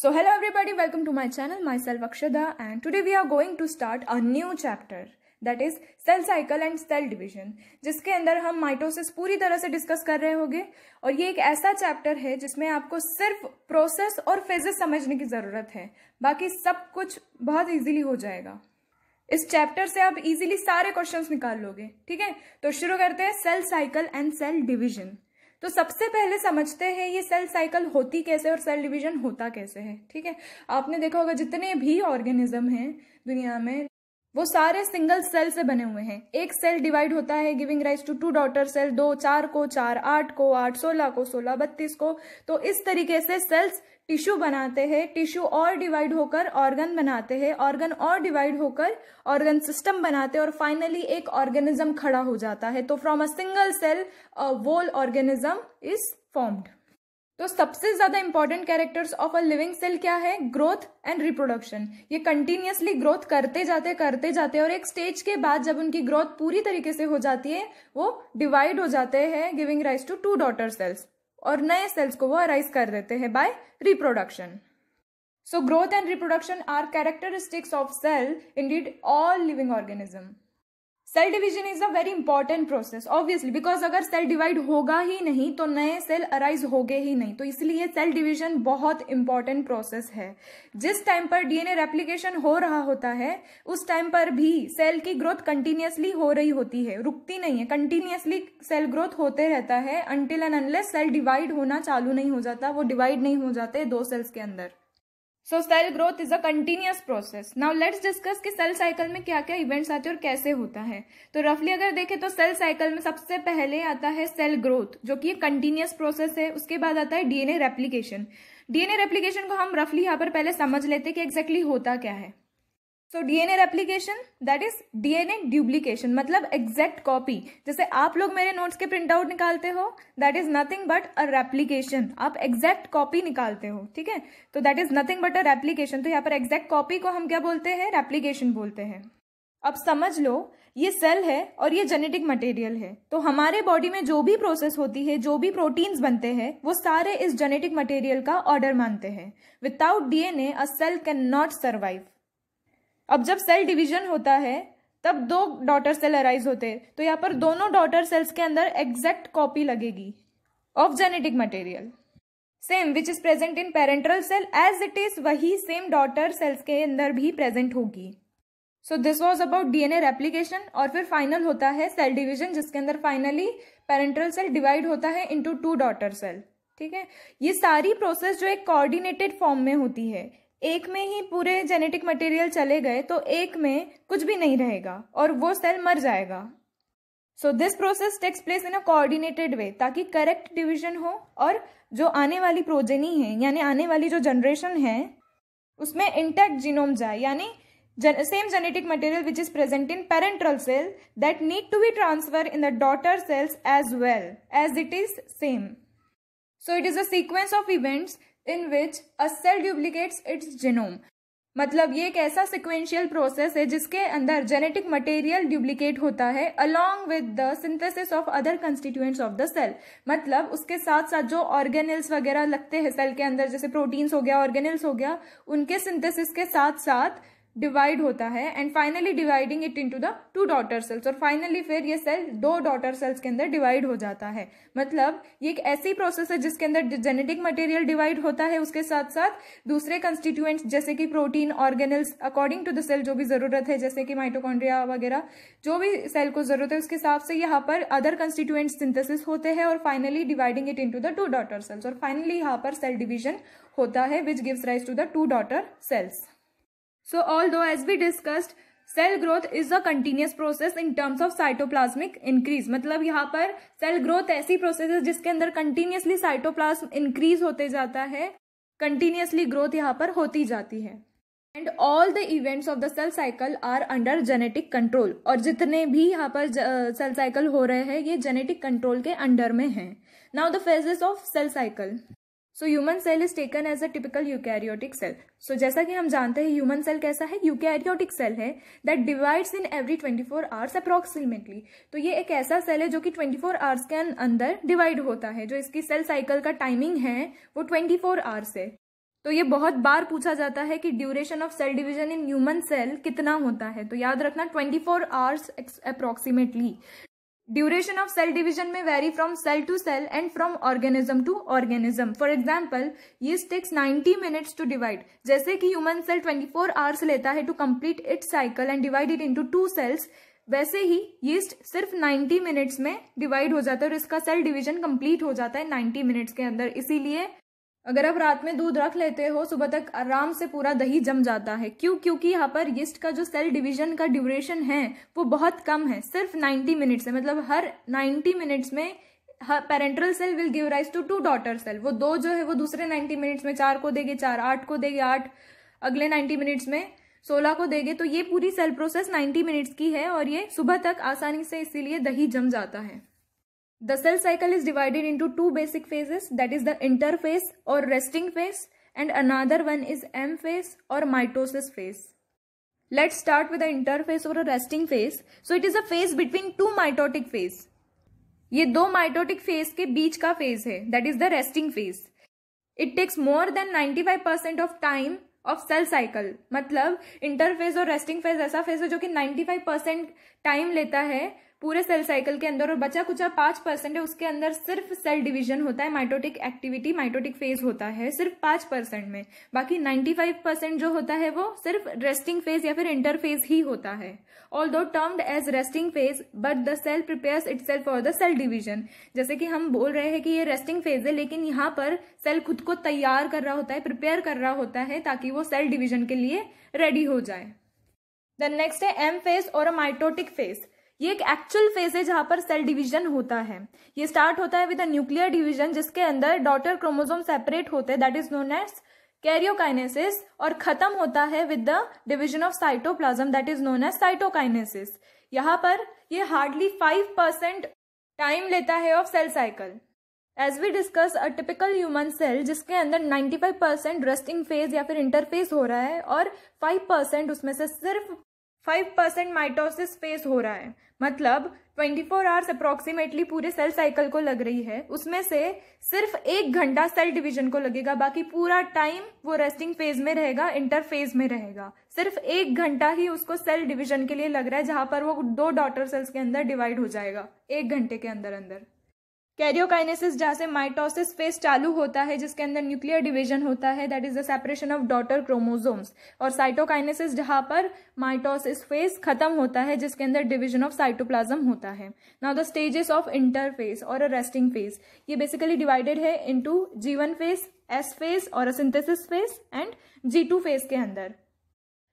So hello everybody, welcome to my channel, myself Akshada and today we are going to start a new chapter that is cell cycle and cell division जिसके अंदर हम mitosis पूरी तरह से discuss कर रहे होंगे और ये एक ऐसा चैप्टर है जिसमें आपको सिर्फ प्रोसेस और फेजेस समझने की ज़रूरत है बाकी सब कुछ बहुत ईजिली हो जाएगा इस चैप्टर से आप इजिली सारे क्वेश्चन निकाल लोगे ठीक है तो शुरू करते हैं cell cycle and cell division तो सबसे पहले समझते हैं ये सेल साइकिल होती कैसे और सेल डिवीजन होता कैसे है ठीक है आपने देखा होगा जितने भी ऑर्गेनिज्म हैं दुनिया में वो सारे सिंगल सेल से बने हुए हैं एक सेल डिवाइड होता है giving rise to two daughter cell दो चार को चार आठ को आठ सोलह को सोलह बत्तीस को तो इस तरीके से सेल्स टिश्यू बनाते हैं टिश्यू और डिवाइड होकर ऑर्गन बनाते हैं ऑर्गन और डिवाइड होकर ऑर्गन सिस्टम बनाते हैं और फाइनली एक ऑर्गेनिज्म खड़ा हो जाता है तो from a single cell whole organism is formed तो सबसे ज्यादा important characters of a living cell क्या है ग्रोथ एंड रिप्रोडक्शन ये कंटिन्यूसली ग्रोथ करते जाते करते जाते और एक स्टेज के बाद जब उनकी ग्रोथ पूरी तरीके से हो जाती है वो डिवाइड हो जाते हैं giving rise to two daughter cells और नए सेल्स को वो अराइज कर देते हैं by reproduction so growth and reproduction are characteristics of cell indeed all living organism cell division is a very important process obviously because अगर cell divide होगा ही नहीं तो नए सेल अराइज हो गए ही नहीं तो इसलिए सेल डिवीजन बहुत इंपॉर्टेंट प्रोसेस है जिस टाइम पर डीएनए रेप्लीकेशन हो रहा होता है उस टाइम पर भी सेल की ग्रोथ कंटिन्यूसली हो रही होती है रुकती नहीं है कंटिन्यूसली सेल ग्रोथ होते रहता है until and unless cell divide होना चालू नहीं हो जाता वो डिवाइड नहीं हो जाते दो सेल्स के अंदर so cell growth is a continuous process now let's discuss कि सेल साइकिल में क्या क्या इवेंट्स आते हैं और कैसे होता है तो रफली अगर देखें तो सेल साइकिल में सबसे पहले आता है सेल ग्रोथ जो कि कंटिन्यूस प्रोसेस है उसके बाद आता है डीएनए रेप्लीकेशन डीएनए रेप्लीकेशन को हम रफली यहाँ पर पहले समझ लेते हैं कि एग्जैक्टली exactly होता क्या है so DNA replication that is DNA duplication मतलब एग्जैक्ट कॉपी जैसे आप लोग मेरे नोट्स के प्रिंट आउट निकालते हो that is nothing but a replication आप एग्जैक्ट कॉपी निकालते हो ठीक है तो that is nothing but a replication तो यहाँ पर एग्जैक्ट कॉपी को हम क्या बोलते हैं रेप्लीकेशन बोलते हैं अब समझ लो ये सेल है और ये जेनेटिक मटेरियल है तो हमारे बॉडी में जो भी प्रोसेस होती है जो भी प्रोटीन्स बनते हैं वो सारे इस जेनेटिक मटेरियल का ऑर्डर मानते हैं without DNA a cell can not survive अब जब सेल डिवीजन होता है तब दो डॉटर सेल अराइज होते हैं तो यहाँ पर दोनों डॉटर सेल्स के अंदर एग्जैक्ट कॉपी लगेगी of genetic material same which is present in parental cell as it is वही सेम डॉटर सेल्स के अंदर भी प्रेजेंट होगी so this was about DNA replication और फिर फाइनल होता है सेल डिविजन जिसके अंदर फाइनली पेरेंट्रल सेल डिवाइड होता है इंटू टू डॉटर सेल ठीक है ये सारी प्रोसेस जो एक कोऑर्डिनेटेड फॉर्म में होती है एक में ही पूरे जेनेटिक मटेरियल चले गए तो एक में कुछ भी नहीं रहेगा और वो सेल मर जाएगा so this process takes place in a coordinated way ताकि करेक्ट डिवीजन हो और जो आने वाली प्रोजेनी है यानी आने वाली जो जनरेशन है उसमें इंटैक्ट जीनोम जाए यानी same genetic material which is present in parental cell that need to be transfer in the daughter cells as well as it is same so it is a sequence of events in which a cell duplicates its genome मतलब ये एक ऐसा sequential process है जिसके अंदर genetic material duplicate होता है along with the synthesis of other constituents of the cell मतलब उसके साथ साथ जो ऑर्गेनिल्स वगैरह लगते हैं सेल के अंदर जैसे प्रोटीन्स हो गया ऑर्गेनल्स हो गया उनके सिंथेसिस के साथ साथ डिवाइड होता है and finally dividing it into the two daughter cells और फाइनली फिर ये सेल दो डॉटर सेल्स के अंदर डिवाइड हो जाता है मतलब ये एक ऐसी प्रोसेस है जिसके अंदर जेनेटिक मटेरियल डिवाइड होता है उसके साथ साथ दूसरे कंस्टिट्यूएंट्स जैसे कि protein organelles according to the cell जो भी ज़रूरत है जैसे कि माइटोकॉन्ड्रिया वगैरह जो भी सेल को ज़रूरत है उसके हिसाब से यहाँ पर अदर कंस्टिट्यूएंट सिंथेसिस होते हैं और finally dividing it into the two daughter cells और फाइनली यहाँ पर सेल डिविजन होता है which gives rise to the two daughter cells So although as we discussed cell growth is a continuous process in terms of cytoplasmic increase मतलब यहाँ पर cell growth ऐसी process है जिसके अंदर कंटिन्यूसली साइटोप्लाज्म इंक्रीज होते जाता है कंटिन्यूसली ग्रोथ यहाँ पर होती जाती है and all the events of the cell cycle are under genetic control और जितने भी यहाँ पर सेल साइकिल हो रहे हैं ये जेनेटिक कंट्रोल के अंडर में हैं now the phases of cell cycle so human cell is taken as a typical eukaryotic cell so जैसा कि हम जानते हैं ह्यूमन सेल कैसा है यूकैरियोटिक सेल है that divides in every 24 four hours approximately तो ये एक ऐसा सेल है जो कि 24 फोर आवर्स के अंदर डिवाइड होता है जो इसकी सेल साइकिल का टाइमिंग है वो 24 फोर आवर्स है तो ये बहुत बार पूछा जाता है कि duration of cell division in human cell कितना होता है तो याद रखना 24 four hours approximately duration of cell division में vary from cell to cell and from organism to organism for example ये टेक्स 90 मिनट्स टू डिवाइड जैसे कि ह्यूमन सेल 24 फोर आवर्स लेता है to complete its cycle and divided into two cells वैसे ही yeast सिर्फ 90 minutes में divide हो जाता है और इसका सेल डिवीजन कंप्लीट हो जाता है 90 मिनट्स के अंदर इसीलिए अगर आप रात में दूध रख लेते हो सुबह तक आराम से पूरा दही जम जाता है क्यों क्योंकि यहाँ पर यीस्ट का जो सेल डिवीजन का ड्यूरेशन है वो बहुत कम है सिर्फ 90 मिनट्स है मतलब हर 90 मिनट्स में parental cell will give rise to two daughter cell वो दो जो है वो दूसरे 90 मिनट्स में चार को देगी चार आठ को देगी आठ अगले 90 मिनट्स में सोलह को देंगे तो ये पूरी सेल प्रोसेस नाइन्टी मिनट्स की है और ये सुबह तक आसानी से इसीलिए दही जम जाता है The cell cycle is divided into two basic phases that is the interphase or resting phase and another one is M phase or mitosis phase. Let's start with the interphase or a resting phase. So it is a phase between two mitotic phase. ये दो mitotic phase के बीच का phase है that is the resting phase it takes more than 95 percent of time of cell cycle मतलब interphase और resting phase ऐसा phase है जो कि 95 परसेंट टाइम लेता है पूरे सेल साइकिल के अंदर और बचा कुचा पांच परसेंट है उसके अंदर सिर्फ सेल डिवीजन होता है माइटोटिक एक्टिविटी माइटोटिक फेज होता है सिर्फ पांच परसेंट में बाकी नाइन्टी फाइव परसेंट जो होता है वो सिर्फ रेस्टिंग फेज या फिर इंटरफेज ही होता है although termed as resting phase but the cell prepare itself for the cell division जैसे कि हम बोल रहे हैं कि ये रेस्टिंग फेज है लेकिन यहाँ पर सेल खुद को तैयार कर रहा होता है प्रिपेयर कर रहा होता है ताकि वो सेल डिविजन के लिए रेडी हो जाए देन नेक्स्ट है एम फेज और अ माइटोटिक फेज ये एक एक्चुअल फेज है जहां पर सेल डिवीजन होता है ये स्टार्ट होता है विद अ न्यूक्लियर डिवीजन जिसके अंदर डॉटर क्रोमोजोम सेपरेट होते हैं that is known as karyokinesis और खत्म होता है with the division of cytoplasm that is known as cytokinesis यहाँ पर ये हार्डली फाइव परसेंट टाइम लेता है of cell cycle as we discuss a typical human cell जिसके अंदर 95 परसेंट रेस्टिंग फेज या फिर इंटरफेज हो रहा है और 5 परसेंट उसमें से सिर्फ फाइव परसेंट माइटोसिस फेस हो रहा है मतलब ट्वेंटी फोर आवर्स अप्रोक्सीमेटली पूरे सेल साइकिल को लग रही है उसमें से सिर्फ एक घंटा सेल डिवीजन को लगेगा बाकी पूरा टाइम वो रेस्टिंग फेज में रहेगा इंटरफेज में रहेगा सिर्फ एक घंटा ही उसको सेल डिवीजन के लिए लग रहा है जहां पर वो दो डॉटर सेल्स के अंदर डिवाइड हो जाएगा एक घंटे के अंदर अंदर कैरियोकाइनेसिस जहाँ से माइटोसिस फेस चालू होता है जिसके अंदर न्यूक्लियर डिवीजन होता है that is the separation of daughter chromosomes और साइटोकाइनेसिस जहाँ पर माइटोसिस फेस खत्म होता है जिसके अंदर डिवीजन ऑफ साइटोप्लाज्म होता है now the stages of interphase और अ रेस्टिंग फेज ये बेसिकली डिवाइडेड है into G one phase S phase और a synthesis phase and G two phase के अंदर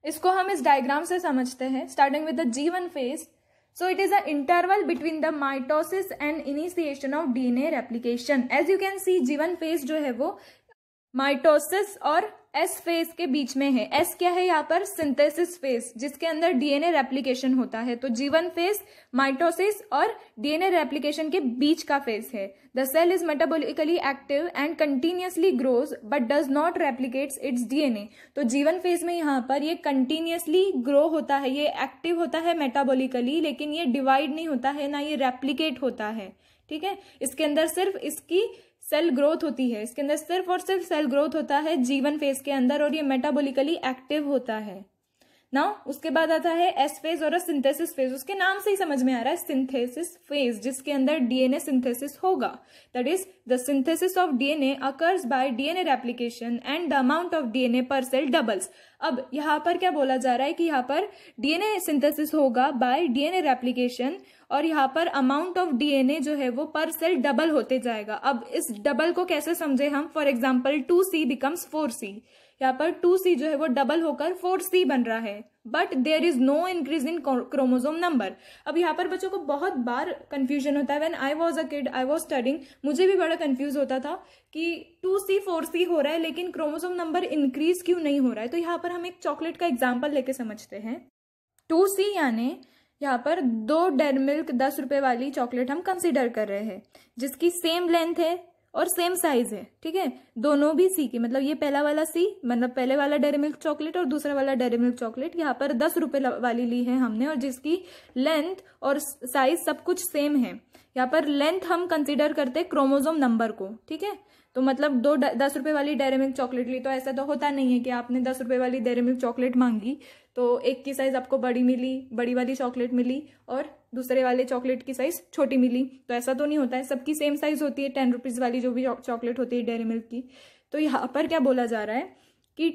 इसको हम इस डायग्राम से समझते हैं starting with the G one phase So it is an interval between the mitosis and initiation of DNA replication. As you can see, जीवन phase जो है वो माइटोसिस और एस फेज के बीच में है एस क्या है यहाँ पर सिंथेसिस फेज जिसके अंदर डीएनए रेप्लीकेशन होता है तो जीवन फेज माइटोसिस और डीएनए रेप्लीकेशन के बीच का फेज है the cell is metabolically active and continuously grows but does not replicate its DNA तो जीवन फेज में यहाँ पर ये कंटिन्यूसली ग्रो होता है ये एक्टिव होता है मेटाबोलिकली लेकिन ये डिवाइड नहीं होता है ना ये रेप्लीकेट होता है ठीक है इसके अंदर सिर्फ इसकी सेल ग्रोथ होती है इसके अंदर सिर्फ और सिर्फ सेल ग्रोथ होता है जीवन फेज के अंदर और ये मेटाबोलिकली एक्टिव होता है ना उसके बाद आता है एस फेज और सिंथेसिस फेज उसके नाम से ही समझ में आ रहा है सिंथेसिस फेज जिसके अंदर डीएनए सिंथेसिस होगा that is the synthesis of DNA occurs by DNA replication and the amount of DNA per cell doubles अब यहाँ पर क्या बोला जा रहा है कि यहाँ पर डीएनए सिंथेसिस होगा बाय डीएनए रेप्लीकेशन और यहाँ पर अमाउंट ऑफ डीएनए जो है वो पर सेल डबल होते जाएगा अब इस डबल को कैसे समझे हम for example two C becomes four C यहाँ पर टू सी जो है वो डबल होकर फोर सी बन रहा है but there is no increase in chromosome number अब यहाँ पर बच्चों को बहुत बार कंफ्यूजन होता है when I was a kid I was studying मुझे भी बड़ा कन्फ्यूज होता था कि टू सी फोर सी हो रहा है लेकिन क्रोमोजोम नंबर इंक्रीज क्यों नहीं हो रहा है तो यहाँ पर हम एक चॉकलेट का एग्जाम्पल लेके समझते हैं टू सी यानी यहाँ पर दो डेर मिल्क दस रुपए वाली चॉकलेट हम कंसिडर कर रहे हैं जिसकी सेम लेंथ है और सेम साइज है ठीक है दोनों भी सी की मतलब ये पहला वाला सी मतलब पहले वाला डेरी मिल्क चॉकलेट और दूसरा वाला डेरी मिल्क चॉकलेट यहाँ पर दस रुपए वाली ली है हमने और जिसकी लेंथ और साइज सब कुछ सेम है यहाँ पर लेंथ हम कंसिडर करते हैं क्रोमोजोम नंबर को ठीक है तो मतलब दो दस रुपए वाली डेरी मिल्क चॉकलेट ली तो ऐसा तो होता नहीं है कि आपने दस रुपए वाली डेरी मिल्क चॉकलेट मांगी तो एक की साइज़ आपको बड़ी मिली बड़ी वाली चॉकलेट मिली और दूसरे वाले चॉकलेट की साइज़ छोटी मिली तो ऐसा तो नहीं होता है सबकी सेम साइज़ होती है टेन रुपीज़ वाली जो भी चॉकलेट होती है डेरी मिल्क की तो यहाँ पर क्या बोला जा रहा है कि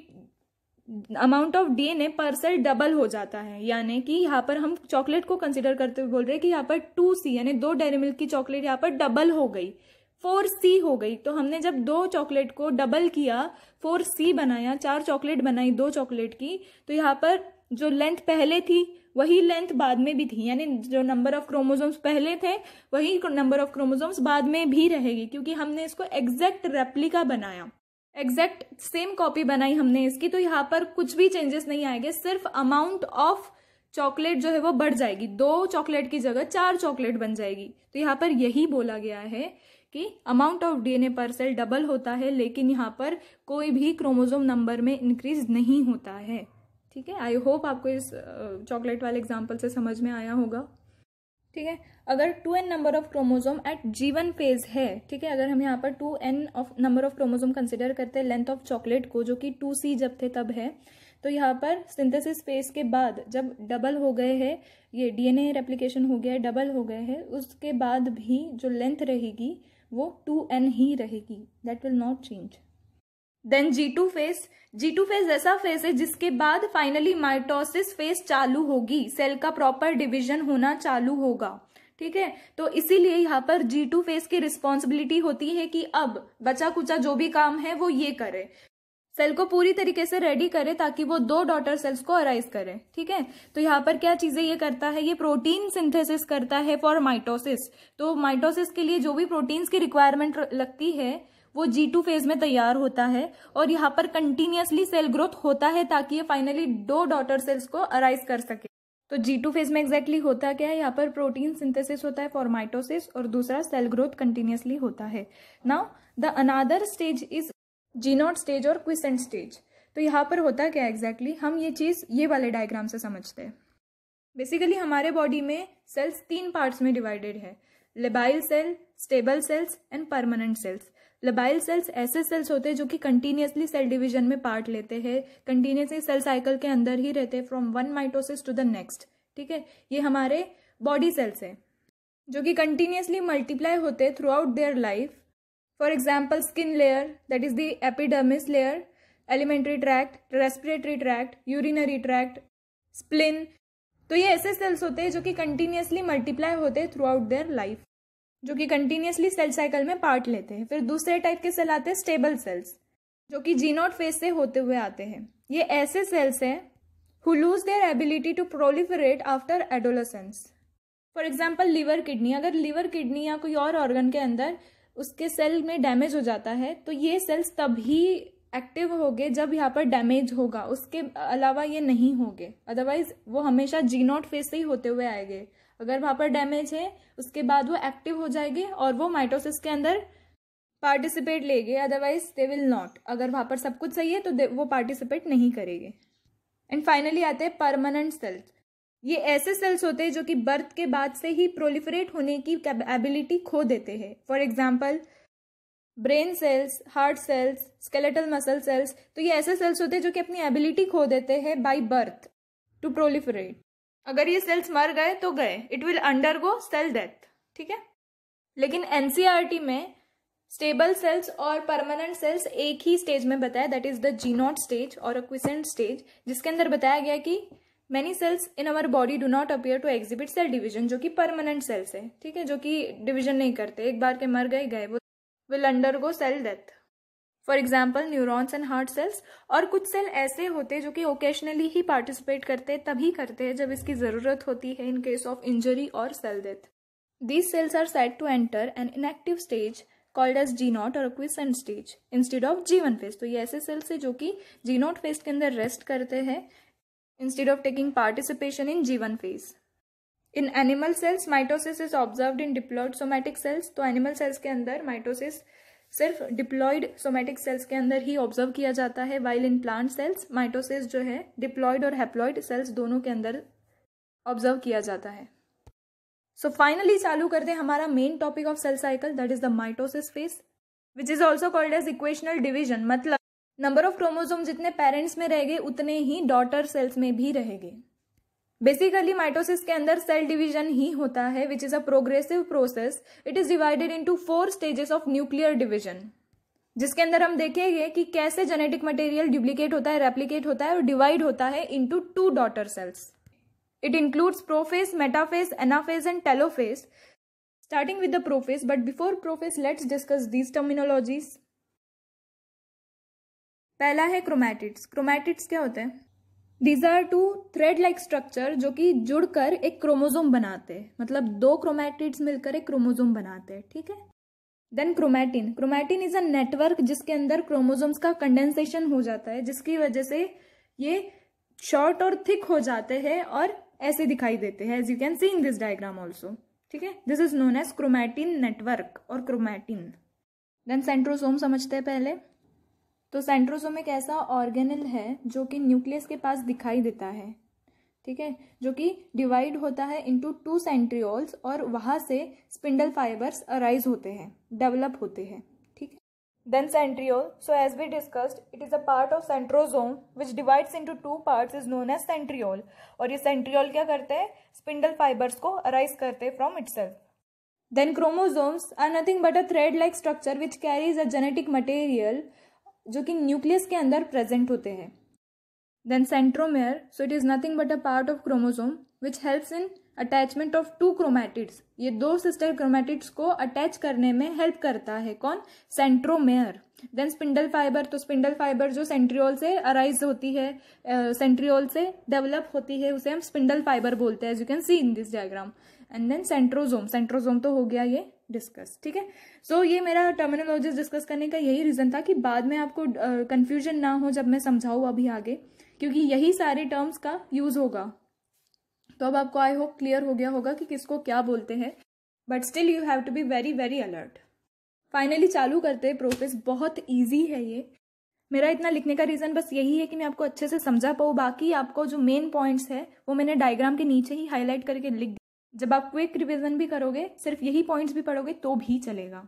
amount of D per cell double हो जाता है यानी कि यहाँ पर हम चॉकलेट को कंसिडर करते हुए बोल रहे हैं कि यहाँ पर टू सी यानी दो डेरी मिल्क की चॉकलेट यहाँ पर डबल हो गई फोर सी हो गई तो हमने जब दो चॉकलेट को डबल किया फोर सी बनाया चार चॉकलेट बनाई दो चॉकलेट की तो यहाँ पर जो लेंथ पहले थी वही लेंथ बाद में भी थी यानी जो नंबर ऑफ क्रोमोजोम्स पहले थे वही नंबर ऑफ क्रोमोजोम्स बाद में भी रहेगी क्योंकि हमने इसको एग्जैक्ट रेप्लिका बनाया एग्जैक्ट सेम कॉपी बनाई हमने इसकी तो यहाँ पर कुछ भी चेंजेस नहीं आएंगे सिर्फ अमाउंट ऑफ चॉकलेट जो है वो बढ़ जाएगी दो चॉकलेट की जगह चार चॉकलेट बन जाएगी तो यहाँ पर यही बोला गया है कि amount of DNA per cell double होता है लेकिन यहाँ पर कोई भी क्रोमोजोम नंबर में इंक्रीज नहीं होता है ठीक है आई होप आपको इस चॉकलेट वाले एग्जाम्पल से समझ में आया होगा ठीक है अगर two N number of chromosome at G one phase है ठीक है अगर हम यहाँ पर two N of number of chromosome consider करते हैं लेंथ ऑफ चॉकलेट को जो कि टू सी जब थे तब है तो यहाँ पर सिंथेसिस फेज के बाद जब डबल हो गए हैं ये डीएनए रेप्लिकेशन हो गया है डबल हो गए हैं उसके बाद भी जो लेंथ रहेगी वो टू एन ही रहेगी that will not change then G two phase G two phase ऐसा फेज है जिसके बाद फाइनली माइटोसिस फेज चालू होगी सेल का प्रॉपर डिविजन होना चालू होगा ठीक है तो इसीलिए यहाँ पर जी टू फेज की रिस्पॉन्सिबिलिटी होती है कि अब बचा कुचा जो भी काम है वो ये करे सेल को पूरी तरीके से रेडी करे ताकि वो दो डॉटर सेल्स को अराइज करे ठीक है तो यहाँ पर क्या चीजें ये करता है ये प्रोटीन सिंथेसिस करता है फॉर माइटोसिस तो माइटोसिस के लिए जो भी प्रोटीन्स की रिक्वायरमेंट लगती है वो जी टू फेज में तैयार होता है और यहाँ पर कंटिन्यूसली सेल ग्रोथ होता है ताकि ये फाइनली दो डॉटर सेल्स को अराइज कर सके तो जी टू फेज में एग्जैक्टली exactly होता क्या है यहाँ पर प्रोटीन सिंथेसिस होता है फॉर्माइटोसिस और दूसरा सेल ग्रोथ कंटिन्यूसली होता है now the another stage is G naught stage और क्विसेंट स्टेज तो यहाँ पर होता क्या एग्जैक्टली exactly? हम ये चीज़ ये वाले डायग्राम से समझते हैं बेसिकली हमारे बॉडी में सेल्स तीन पार्ट्स में डिवाइडेड है labile cell stable cells and permanent cells labile cells ऐसे सेल्स होते हैं जो कि कंटिन्यूसली सेल डिवीजन में पार्ट लेते हैं कंटिन्यूसली सेल साइकिल के अंदर ही रहते हैं from one mitosis to the next ठीक है ये हमारे बॉडी सेल्स हैं जो कि कंटिन्यूसली मल्टीप्लाई होते हैं throughout their life for example skin layer that is the epidermis layer alimentary tract respiratory tract urinary tract spleen तो ये ऐसे सेल्स होते हैं जो कि कंटिन्यूसली मल्टीप्लाई होते हैं थ्रू आउट देयर लाइफ जो कि कंटिन्यूसली सेल साइकिल में पार्ट लेते हैं फिर दूसरे टाइप के सेल आते हैं स्टेबल सेल्स जो कि जीनोट फेस से होते हुए आते हैं ये ऐसे सेल्स हैं who lose their ability to proliferate after adolescence for example liver kidney अगर लीवर किडनी या कोई और ऑर्गन के अंदर उसके सेल में डैमेज हो जाता है तो ये सेल्स तभी एक्टिव होंगे जब यहाँ पर डैमेज होगा उसके अलावा ये नहीं होंगे अदरवाइज वो हमेशा जी नॉट फेस से ही होते हुए आएंगे अगर वहाँ पर डैमेज है उसके बाद वो एक्टिव हो जाएंगे और वो माइटोसिस के अंदर पार्टिसिपेट लेंगे अदरवाइज दे विल नॉट अगर वहाँ पर सब कुछ सही है तो वो पार्टिसिपेट नहीं करेंगे एंड फाइनली आते हैं परमानेंट सेल्स ये ऐसे सेल्स होते हैं जो कि बर्थ के बाद से ही प्रोलिफरेट होने की एबिलिटी खो देते हैं for example brain cells heart cells skeletal muscle cells तो ये ऐसे सेल्स होते हैं जो कि अपनी एबिलिटी खो देते हैं बाई बर्थ टू प्रोलिफरेट अगर ये सेल्स मर गए तो गए it will undergo cell death ठीक है लेकिन एनसीआरटी e में स्टेबल सेल्स और परमानेंट सेल्स एक ही स्टेज में बताया that is the G naught stage और अक्विसेंट स्टेज जिसके अंदर बताया गया कि many cells in our body do not appear to exhibit cell division जो कि परमानेंट सेल्स है ठीक है जो कि डिविजन नहीं करते एक बार के मर गए गए वो will undergo cell death for example neurons and heart cells और कुछ सेल ऐसे होते हैं जो कि ओकेशनली ही पार्टिसिपेट करते हैं तभी करते हैं जब इसकी ज़रूरत होती है इन केस ऑफ इंजरी और cell death these cells are set to enter an inactive stage called as G naught और quiescent stage instead of G one तो ये ऐसे सेल्स है जो कि जी नॉट फेस के अंदर रेस्ट करते हैं instead of taking participation in G1 phase. In animal cells mitosis is observed in diploid somatic cells तो एनिमल सेल्स के अंदर माइटोसिस सिर्फ डिप्लॉयड सोमैटिक सेल्स के अंदर ही ऑब्जर्व किया जाता है while in plant cells mitosis जो है डिप्लॉयड और हैप्लॉयड सेल्स दोनों के अंदर ऑब्जर्व किया जाता है सो so फाइनली चालू करते हैं हमारा main topic of cell cycle that is the mitosis phase which is also called as equational division मतलब नंबर ऑफ क्रोमोजोम जितने पेरेंट्स में रहेंगे उतने ही डॉटर सेल्स में भी रहेंगे बेसिकली माइटोसिस के अंदर सेल डिवीजन ही होता है which is a progressive process it is divided into four stages of nuclear division जिसके अंदर हम देखेंगे कि कैसे जेनेटिक मटेरियल डुप्लीकेट होता है रेप्लीकेट होता है और डिवाइड होता है into two daughter cells it includes prophase metaphase anaphase and telophase starting with the prophase but before prophase let's discuss these terminologies पहला है क्रोमैटिड्स क्रोमैटिड्स क्या होते हैं these are two thread like structure जो कि जुड़कर एक क्रोमोजोम बनाते हैं मतलब दो क्रोमैटिड्स मिलकर एक क्रोमोजोम बनाते हैं ठीक है then chromatin chromatin is a network जिसके अंदर क्रोमोजोम्स का कंडेंसेशन हो जाता है जिसकी वजह से ये शॉर्ट और थिक हो जाते हैं और ऐसे दिखाई देते हैं as you can see in this diagram also ठीक है this is known as chromatin network और क्रोमैटिन देन सेंट्रोसोम समझते हैं पहले तो सेंट्रोसोम एक ऐसा ऑर्गेनल है जो कि न्यूक्लियस के पास दिखाई देता है ठीक है जो कि डिवाइड होता है इनटू टू सेंट्रियोल्स और वहाँ से स्पिंडल फाइबर्स अराइज होते हैं डेवलप होते हैं ठीक है then centriole so as we discussed it is a part of centrosome which divides into two parts is known as centriole और ये सेंट्रियोल क्या करते हैं स्पिंडल फाइबर्स को अराइज करते हैं from its then chromosomes are nothing but a thread like structure which carries a genetic material जो कि न्यूक्लियस के अंदर प्रेजेंट होते हैं then centromere so it is nothing but a part of chromosome which helps in attachment of two chromatids ये दो sister chromatids को attach करने में हेल्प करता है कौन सेंट्रोमेयर देन स्पिंडल फाइबर तो स्पिंडल फाइबर जो सेंट्रियोल से अराइज होती है सेंट्रियोल uh, से डेवलप होती है उसे हम स्पिंडल फाइबर बोलते हैं as you can see in this diagram and then centrosome centrosome तो हो गया ये डिस्कस ठीक है सो ये मेरा टर्मिनोलॉजी डिस्कस करने का यही रीज़न था कि बाद में आपको कंफ्यूजन uh, ना हो जब मैं समझाऊ अभी आगे क्योंकि यही सारे टर्म्स का यूज़ होगा तो अब आपको आई होप क्लियर हो गया होगा कि किसको क्या बोलते हैं but still you have to be very very alert finally चालू करते हैं प्रोसेस बहुत ईजी है ये मेरा इतना लिखने का रीज़न बस यही है कि मैं आपको अच्छे से समझा पाऊँ बाकी आपको जो मेन पॉइंट्स है वो मैंने डायग्राम के नीचे ही हाईलाइट करके लिख जब आप क्विक रिविज़न भी करोगे सिर्फ यही पॉइंट्स भी पढ़ोगे तो भी चलेगा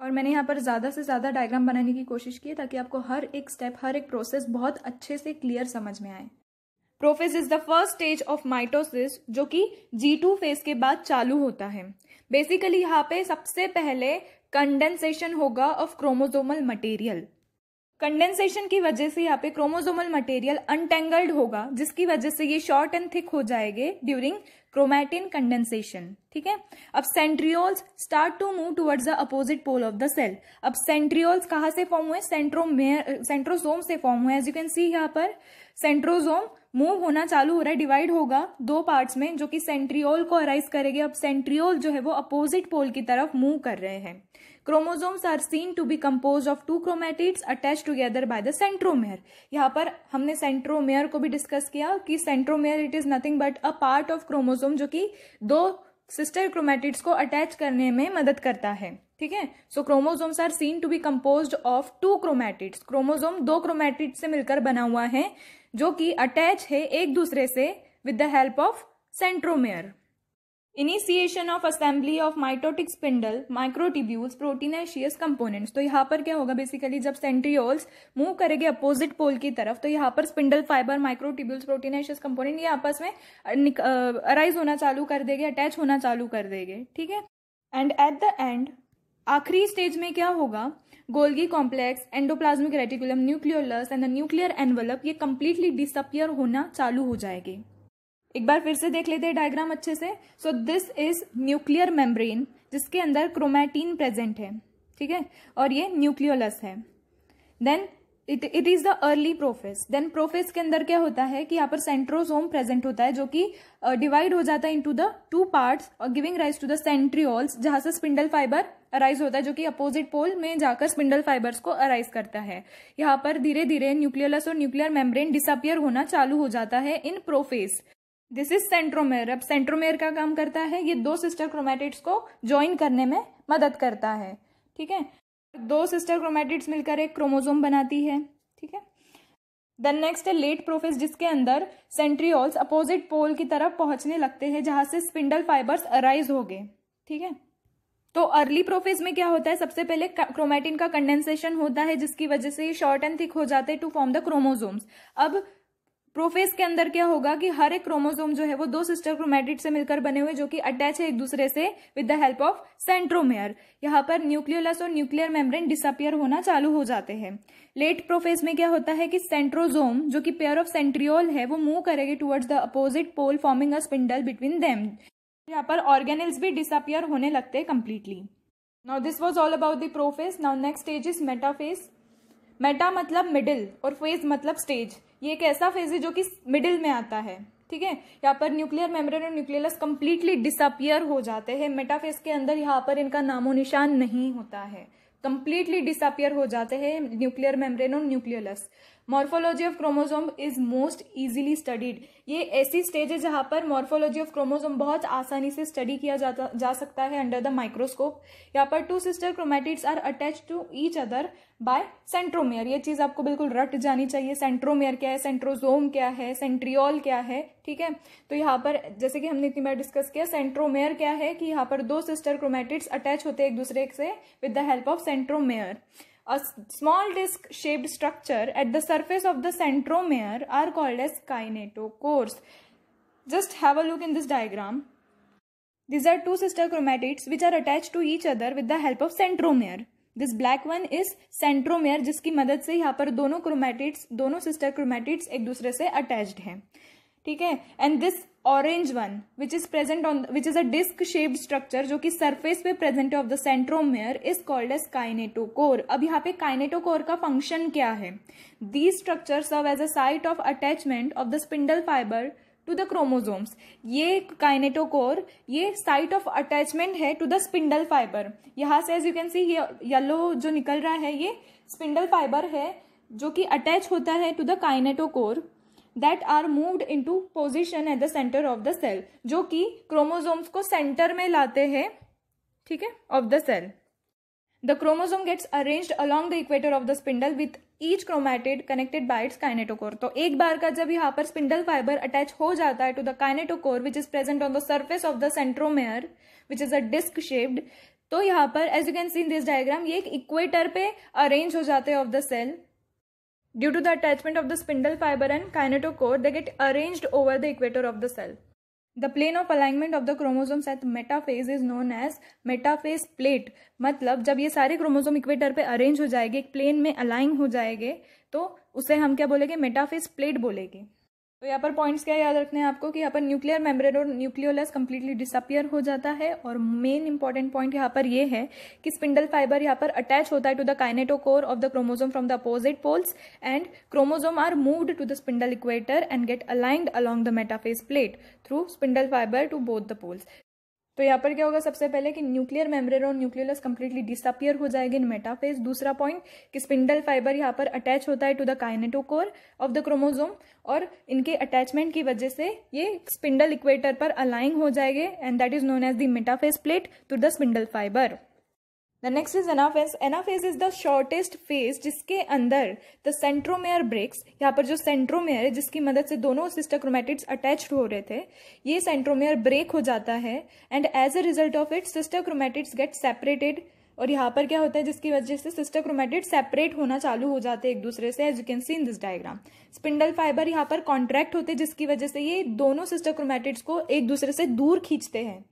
और मैंने यहाँ पर ज़्यादा से ज़्यादा डायग्राम बनाने की कोशिश की ताकि आपको हर एक स्टेप हर एक प्रोसेस बहुत अच्छे से क्लियर समझ में आए prophase is the first stage of mitosis जो कि जी टू फेज के बाद चालू होता है बेसिकली यहाँ पे सबसे पहले कंडेंसेशन होगा ऑफ क्रोमोजोमल मटेरियल कंडेंसेशन की वजह से यहाँ पे क्रोमोजोमल मटेरियल अनटेंगल्ड होगा जिसकी वजह से ये शॉर्ट एंड थिक हो जाएंगे ड्यूरिंग क्रोमैटिन कंडेंसेशन ठीक है अब centrioles start to move towards the opposite pole of the cell अब सेंट्रियोल्स कहां से फॉर्म हुए सेंट्रोमेयर सेंट्रोसोम से फॉर्म हुए एज यू कैन सी यहां पर सेंट्रोजोम मूव होना चालू हो रहा है डिवाइड होगा दो पार्ट्स में जो कि सेंट्रियोल को अराइज करेगी अब सेंट्रियोल जो है वो अपोजिट पोल की तरफ मूव कर रहे हैं chromosomes are seen to be compose of two chromatids attach together by the centromere यहाँ पर हमने सेंट्रोमेयर को भी डिस्कस किया कि centromere it is nothing but a part of chromosome जो कि दो सिस्टर क्रोमेटिड्स को अटैच करने में मदद करता है ठीक है so chromosomes are seen to be compose of two chromatids chromosome दो क्रोमेटिड से मिलकर बना हुआ है जो कि अटैच है एक दूसरे से with the help of centromere initiation of assembly of mitotic spindle microtubules proteinaceous components तो यहाँ पर क्या होगा बेसिकली जब सेंट्रियोल्स मूव करेंगे अपोजिट पोल की तरफ तो यहाँ पर spindle fibre microtubules proteinaceous component ये आपस में अराइज होना चालू कर देंगे अटैच होना चालू कर देंगे ठीक है एंड एट द एंड आखिरी स्टेज में क्या होगा Golgi complex endoplasmic reticulum nucleolus and the nuclear envelope ये कंप्लीटली डिसअपियर होना चालू हो जाएगी एक बार फिर से देख लेते हैं डायग्राम अच्छे से so this is nuclear membrane जिसके अंदर क्रोमैटीन प्रेजेंट है ठीक है और ये न्यूक्लियोलस है then it it is the early prophase then prophase के अंदर क्या होता है कि यहाँ पर सेंट्रोसोम प्रेजेंट होता है जो कि डिवाइड uh, हो जाता है इनटू द टू पार्ट्स और giving rise to the centrioles जहां से स्पिंडल फाइबर अराइज होता है जो कि अपोजिट पोल में जाकर स्पिंडल फाइबर्स को अराइज करता है यहाँ पर धीरे धीरे न्यूक्लियलस और न्यूक्लियर मेम्ब्रेन डिसअपियर होना चालू हो जाता है in prophase this is centromere अब सेंट्रोमेयर का काम करता है ये दो सिस्टर क्रोमेटिड्स को ज्वाइन करने में मदद करता है ठीक है दो सिस्टर क्रोमेटिड्स मिलकर एक क्रोमोजोम बनाती है ठीक है देन नेक्स्ट है लेट प्रोफेस जिसके अंदर सेंट्रियोल्स अपोजिट पोल की तरफ पहुंचने लगते हैं जहां से स्पिंडल फाइबर्स अराइज हो गए ठीक है तो अर्ली प्रोफेस में क्या होता है सबसे पहले क्रोमेटिन का कंडेंसेशन होता है जिसकी वजह से ये शॉर्ट एंड थिक हो जाते हैं टू फॉर्म द क्रोमोजोम्स अब प्रोफेस के अंदर क्या होगा कि हर एक क्रोमोसोम जो है वो दो सिस्टर क्रोमेटिड से मिलकर बने हुए जो कि अटैच है एक दूसरे से with the help of centromere यहाँ पर न्यूक्लियोलस और न्यूक्लियर मेम्ब्रेन डिसअपियर होना चालू हो जाते हैं लेट प्रोफेस में क्या होता है कि सेंट्रोजोम जो कि पेयर ऑफ सेंट्रियोल है वो मूव करेगी towards the opposite pole forming a spindle between them यहाँ पर ऑर्गेनिल्स भी डिसअपियर होने लगते हैं completely now this was all about the prophase now next stage is metaphase meta मतलब मिडिल और फेज मतलब स्टेज ये एक ऐसा फेज है जो कि मिडिल में आता है ठीक है यहाँ पर न्यूक्लियर मेम्ब्रेन और न्यूक्लियस कंप्लीटली डिसअपियर हो जाते हैं मेटाफेज के अंदर यहाँ पर इनका नामो निशान नहीं होता है कंप्लीटली डिसअपियर हो जाते हैं न्यूक्लियर मेम्ब्रेन और nucleus morphology of chromosome is most easily studied ये ऐसी स्टेज है जहां पर मॉर्फोलॉजी ऑफ क्रोमोसोम बहुत आसानी से स्टडी किया जाता जा सकता है अंडर द माइक्रोस्कोप यहाँ पर two sister chromatids are attach to each other by centromere ये चीज आपको बिल्कुल रट जानी चाहिए सेंट्रोमेयर क्या है सेंट्रोजोम क्या है सेंट्रियोल क्या है ठीक है तो यहाँ पर जैसे कि हमने इतनी बार डिस्कस किया सेंट्रोमेयर क्या है कि यहाँ पर दो सिस्टर क्रोमेटिड्स अटैच होते हैं एक दूसरे से with the help of centromere A small disc shaped structure at the surface of the centromere are called as kinetochores. Just have a look in this diagram. These are two sister chromatids which are attached to each other with the help of centromere. this black one is centromere jiski madad se yahan par dono chromatids dono sister chromatids ek dusre se attached hain theek hai and this orange one which is present on which is a disc shaped structure जो कि surface पे present of the centromere is called as kinetochore अब यहाँ पे kinetochore का function क्या है the structure serve as a site of attachment of the spindle fibre to the chromosomes ये काइनेटोकोर ये साइट ऑफ अटैचमेंट है टू द स्पिंडल फाइबर यहाँ से एज यू कैन सी ये येलो जो निकल रहा है ये स्पिंडल फाइबर है जो कि अटैच होता है to the kinetochore that are moved to position at the centre of the cell जो कि क्रोमोजोम्स को सेंटर में लाते हैं ठीक है of the cell the chromosome gets arrange along the equator of the spindle with each chromatid connected by its kinetochore तो एक बार का जब यहाँ पर स्पिंडल फाइबर अटैच हो जाता है to the kinetochore which is present on the surface of the centromere which is a disc shaped तो यहाँ पर as you can see in this diagram ये एक इक्वेटर पे अरेंज हो जाते हैं of the cell Due to the attachment of the spindle fiber and kinetochore, they get arranged over the equator of the cell. The plane of alignment of the chromosomes at metaphase is known as metaphase plate. मतलब जब ये सारे chromosome equator पे arrange हो जाएंगे एक plane में align हो जाएंगे तो उसे हम क्या बोलेंगे मेटाफेज प्लेट बोलेंगे तो यहाँ पर पॉइंट्स क्या याद रखने हैं आपको कि यहाँ पर न्यूक्लियर मेम्ब्रेन और न्यूक्लियोलस कम्प्लीटली डिसअपियर हो जाता है और मेन इंपॉर्टेंट पॉइंट यहाँ पर ये है कि स्पिंडल फाइबर यहाँ पर अटैच होता है to the kinetochore of the chromosome from the opposite poles and chromosome are moved to the spindle equator and get aligned along the metaphase plate through spindle fibre to both the poles तो यहाँ पर क्या होगा सबसे पहले कि nuclear membrane और nucleus completely disappear हो जाएगा इन मेटाफेज दूसरा पॉइंट कि स्पिंडल फाइबर यहाँ पर अटैच होता है to the kinetochore of the chromosome और इनके अटैचमेंट की वजह से ये स्पिंडल इक्वेटर पर अलाइन हो जाएंगे and that is known as the metaphase plate to the spindle fibre the next is anaphase anaphase is the shortest phase जिसके अंदर द सेंट्रोमेयर ब्रेक्स यहाँ पर जो सेंट्रोमेयर है जिसकी मदद से दोनों सिस्टर अटैच हो रहे थे ये सेंट्रोमेयर ब्रेक हो जाता है and as a result of it sister chromatids get separated और यहाँ पर क्या होता है जिसकी वजह से सिस्टर क्रोमेटिड सेपरेट होना चालू हो जाते हैं एक दूसरे से as you can see in this diagram spindle fibre यहाँ पर कॉन्ट्रैक्ट होते हैं जिसकी वजह से ये दोनों सिस्टर क्रोमेटिड्स को एक दूसरे से दूर खींचते हैं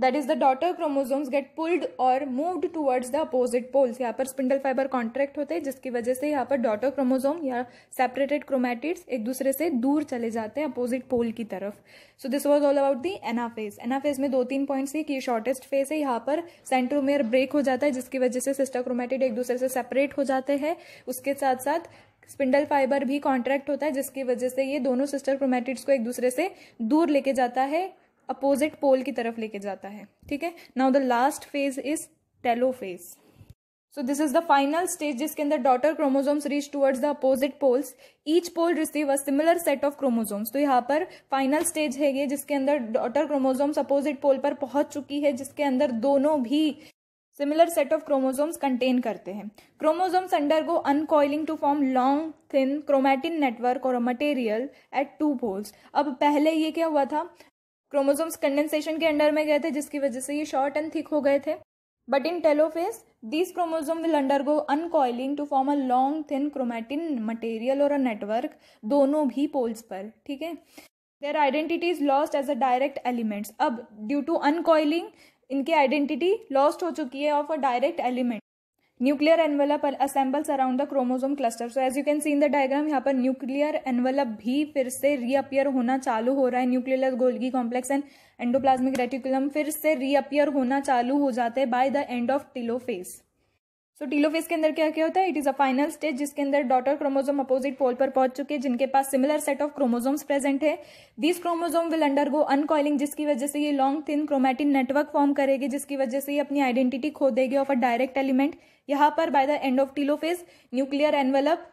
that is the daughter chromosomes get pulled और moved towards the opposite poles यहाँ पर स्पिंडल फाइबर कॉन्ट्रैक्ट होते हैं जिसकी वजह से यहाँ पर डॉटर क्रोमोजोम या सेपरेटेड क्रोमैटिड्स एक दूसरे से दूर चले जाते हैं अपोजिट पोल की तरफ so this was all about the anaphase anaphase में दो तीन पॉइंट्स है कि ये शॉर्टेस्ट फेज है यहाँ पर सेंट्रोमेयर ब्रेक हो जाता है जिसकी वजह से सिस्टर क्रोमैटिड एक दूसरे से सेपरेट हो जाते हैं उसके साथ साथ स्पिंडल फाइबर भी कॉन्ट्रैक्ट होता है जिसकी वजह से ये दोनों सिस्टर क्रोमैटिड्स को एक दूसरे से दूर लेके जाता है अपोजिट पोल की तरफ लेके जाता है ठीक है now the last phase is telophase so this is the final stage जिसके अंदर daughter chromosomes reach towards the opposite poles each pole receive a similar set of chromosomes तो यहाँ पर फाइनल स्टेज है ये जिसके अंदर डॉटर क्रोमोजोम्स अपोजिट पोल पर पहुंच चुकी है जिसके अंदर दोनों भी similar set of chromosomes contain करते हैं chromosomes undergo uncoiling to form long thin chromatin network और मटेरियल एट टू पोल्स अब पहले ये क्या हुआ था क्रोमोजोम्स कंडेंसेशन के अंडर में गए थे जिसकी वजह से ये शॉर्ट एंड थिक हो गए थे but in telophase these chromosome will undergo uncoiling to form a long thin chromatin material और अ नेटवर्क दोनों भी पोल्स पर ठीक है their identity is lost as a direct elements अब ड्यू टू अनकॉइलिंग इनकी आइडेंटिटी लॉस्ट हो चुकी है of a direct element nuclear envelope assembles around the chromosome cluster so as you can see in the diagram यहाँ पर nuclear envelope भी फिर से रीअपियर होना चालू हो रहा है nuclear Golgi complex and endoplasmic reticulum फिर से रीअपियर होना चालू हो जाते हैं by the end of telophase so telophase के अंदर क्या क्या होता है it is a final stage जिसके अंदर डॉटर क्रोमोजोम अपोजिट पोल पर पहुंच चुके हैं जिनके पास similar set of chromosomes present है this chromosome will undergo uncoiling जिसकी वजह से ये long thin chromatin network form करेगी जिसकी वजह से ये अपनी आइडेंटिटी खो देगी ऑफ अ डायरेक्ट एलिमेंट यहाँ पर by the end of telophase nuclear envelope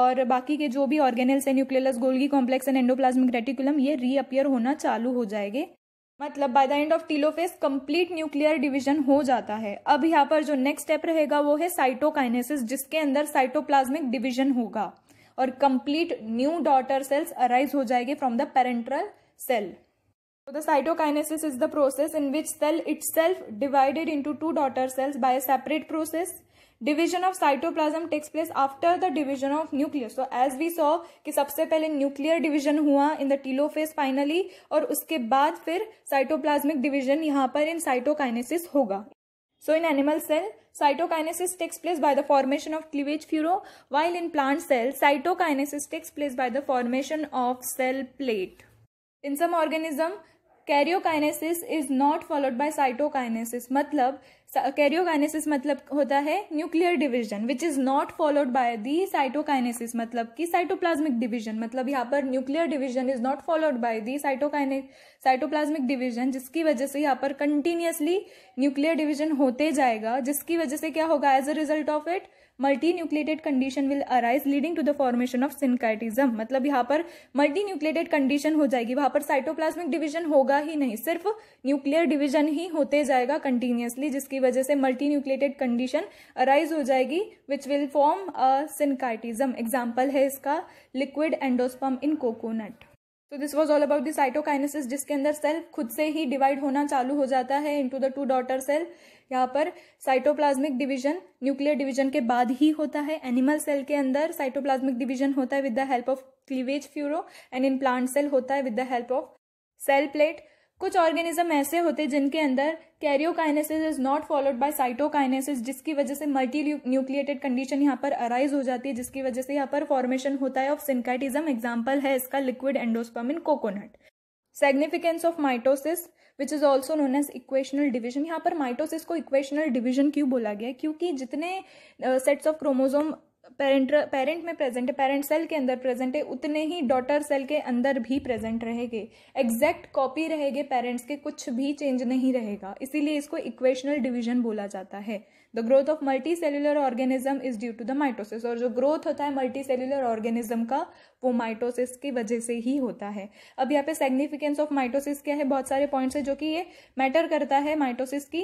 और बाकी के जो भी ऑर्गेनल्स है nucleus Golgi complex and endoplasmic reticulum ये रीअपियर होना चालू हो जाएंगे मतलब by the end of telophase complete nuclear division हो जाता है अब यहाँ पर जो नेक्स्ट स्टेप रहेगा वो है साइटोकाइनेसिस जिसके अंदर साइटोप्लाज्मिक डिवीजन होगा और complete new daughter cells arise हो जाएंगे फ्रॉम द पेरेंट्रल सेल तो the cytokinesis is the process in which cell itself divided into two daughter cells by separate process division of cytoplasm takes place after the division of nucleus so as we saw कि सबसे पहले nuclear division हुआ in the telophase finally और उसके बाद फिर cytoplasmic division यहां पर इन साइटोकाइनेसिस होगा so in animal cell cytokinesis takes place by the formation of cleavage furrow while in plant cell cytokinesis takes place by the formation of cell plate in some organism karyokinesis is not followed by cytokinesis मतलब karyokinesis मतलब होता है nuclear division which is not followed by the cytokinesis मतलब कि cytoplasmic division मतलब यहाँ पर nuclear division is not followed by the cytokine cytoplasmic division जिसकी वजह से यहाँ पर कंटिन्यूसली न्यूक्लियर डिवीजन होते जाएगा जिसकी वजह से क्या होगा as a result of it multi nucleated condition will arise leading to the formation of syncytism मतलब यहाँ पर मल्टी न्यूक्लेटेड कंडीशन हो जाएगी वहां पर साइटोप्लाज्मिक डिवीजन होगा ही नहीं सिर्फ न्यूक्लियर डिवीजन ही होते जाएगा कंटिन्यूसली जिसकी जिसकी वजह से मल्टी न्यूक्लेटेड कंडीशन अराइज हो जाएगी which will form a syncytism example है इसका लिक्विड एंडोस्पम इन कोकोनट तो this was all about the cytokinesis जिसके अंदर सेल खुद से ही डिवाइड होना चालू हो जाता है into the two daughter cell यहाँ पर साइटोप्लाज्मिक डिवीजन न्यूक्लियर डिवीजन के बाद ही होता है एनिमल सेल के अंदर साइटोप्लाज्मिक डिवीजन होता है with the help of cleavage furrow and in plant cell होता है with the help of cell plate कुछ ऑर्गेनिज्म ऐसे होते हैं जिनके अंदर karyokinesis is not followed by cytokinesis जिसकी वजह से मल्टी न्यूक्लिएटेड कंडीशन यहाँ पर अराइज हो जाती है जिसकी वजह से यहाँ पर फॉर्मेशन होता है ऑफ सिंकाइटिज्म एग्जाम्पल है इसका liquid endosperm in coconut significance of mitosis which is also known as equational division यहाँ पर माइटोसिस को इक्वेशनल डिविजन क्यों बोला गया क्योंकि जितने sets of chromosome parent parent में प्रेजेंट है पेरेंट सेल के अंदर प्रेजेंट है उतने ही डॉटर सेल के अंदर भी प्रेजेंट रहेंगे एग्जैक्ट कॉपी रहेगी पेरेंट्स के कुछ भी चेंज नहीं रहेगा इसीलिए इसको इक्वेशनल डिवीजन बोला जाता है the growth of multi cellular organism is due to the mitosis और जो ग्रोथ होता है मल्टी सेलुलर ऑर्गेनिज्म का वो माइटोसिस की वजह से ही होता है अब यहाँ पे सिग्निफिकेंस ऑफ माइटोसिस क्या है बहुत सारे पॉइंट्स है जो कि ये मैटर करता है माइटोसिस की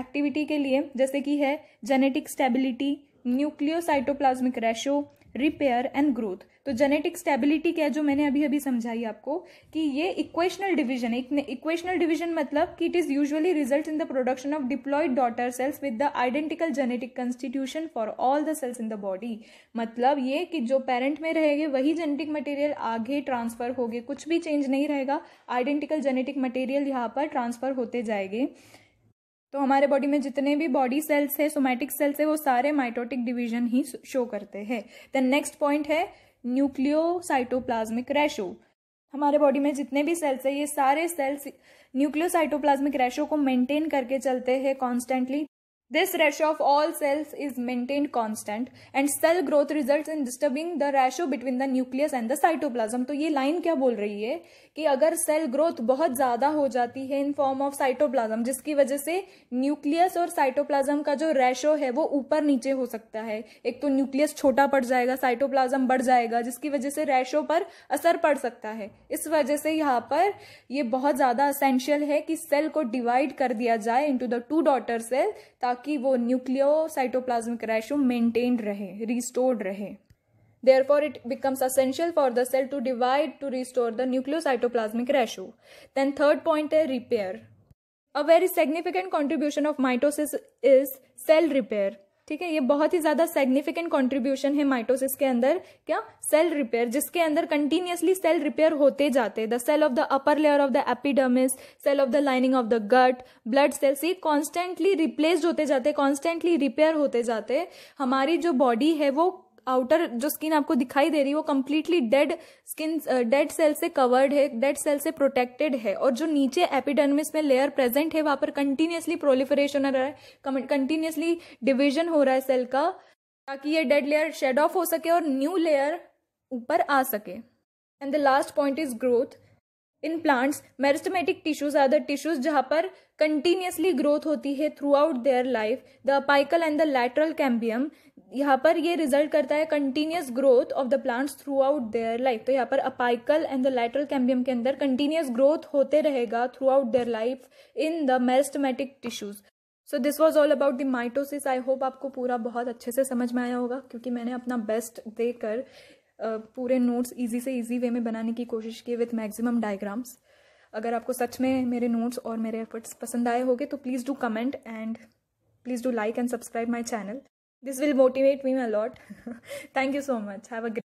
एक्टिविटी uh, के लिए जैसे कि है genetic stability nucleocytoplasmic ratio repair and growth तो जेनेटिक स्टेबिलिटी क्या है जो मैंने अभी अभी समझाई आपको कि ये इक्वेशनल डिवीजन एक इक्वेशनल डिवीजन मतलब कि it is usually result in the production of diploid daughter cells with the identical genetic constitution for all the cells in the body मतलब ये कि जो पेरेंट में रहेगा वही जेनेटिक मटेरियल आगे ट्रांसफर होगे कुछ भी चेंज नहीं रहेगा आइडेंटिकल जेनेटिक मटेरियल यहाँ पर ट्रांसफर होते जाएंगे तो हमारे बॉडी में जितने भी बॉडी सेल्स है सोमैटिक सेल्स है वो सारे माइटोटिक डिवीजन ही शो करते हैं देन नेक्स्ट पॉइंट है न्यूक्लियोसाइटोप्लाज्मिक रेशो हमारे बॉडी में जितने भी सेल्स है ये सारे सेल्स न्यूक्लियोसाइटोप्लाज्मिक रेशो को मेंटेन करके चलते हैं constantly this ratio of all cells is maintain constant and cell growth result in disturbing the ratio between the nucleus and the cytoplasm तो ये लाइन क्या बोल रही है कि अगर सेल ग्रोथ बहुत ज़्यादा हो जाती है इन फॉर्म ऑफ साइटोप्लाज्म जिसकी वजह से न्यूक्लियस और साइटोप्लाज्म का जो रेशो है वो ऊपर नीचे हो सकता है एक तो न्यूक्लियस छोटा पड़ जाएगा साइटोप्लाज्म बढ़ जाएगा जिसकी वजह से रेशो पर असर पड़ सकता है इस वजह से यहाँ पर ये बहुत ज़्यादा असेंशियल है कि सेल को डिवाइड कर दिया जाए into the two daughter cell ताकि वो न्यूक्लियो साइटोप्लाज्मिक रेशो मेंटेन रहे रिस्टोर्ड रहे Therefore, it becomes essential for the cell to divide to restore the nucleocytoplasmic ratio. Then third point is repair. A very significant contribution of mitosis is cell repair. ठीक है ये बहुत ही ज्यादा significant contribution है mitosis के अंदर क्या cell repair जिसके अंदर कंटिन्यूसली सेल रिपेयर होते जाते the cell of the upper layer of the epidermis cell of the lining of the gut blood cells ये कॉन्स्टेंटली रिप्लेस होते जाते कॉन्स्टेंटली रिपेयर होते जाते हमारी जो बॉडी है वो आउटर जो स्किन आपको दिखाई दे रही है वो completely dead skin dead cell से कवर्ड है डेड सेल से प्रोटेक्टेड है और जो नीचे एपिडर्मिस में लेयर प्रेजेंट है वहां पर कंटिन्यूसली प्रोलिफरेशन हो रहा है कंटिन्यूसली डिविजन हो रहा है सेल का ताकि ये डेड लेयर शेड ऑफ हो सके और न्यू लेयर ऊपर आ सके and the last point is growth in plants meristematic tissues are the tissues जहाँ पर कंटिन्यूसली ग्रोथ होती है throughout their life the apical and the lateral cambium यहाँ पर ये रिजल्ट करता है continuous growth of the plants throughout their life तो यहाँ पर apical and the lateral cambium के अंदर कंटिन्यूस ग्रोथ होते रहेगा throughout their life in the meristematic tissues so this was all about the mitosis I hope आपको पूरा बहुत अच्छे से समझ में आया होगा क्योंकि मैंने अपना बेस्ट देकर पूरे नोट्स ईजी से ईजी वे में बनाने की कोशिश की विथ मैक्सिमम डायग्राम्स अगर आपको सच में मेरे नोट्स और मेरे एफर्ट्स पसंद आए होंगे तो please do comment and please do like and subscribe my channel This will motivate me a lot. Thank you so much. Have a great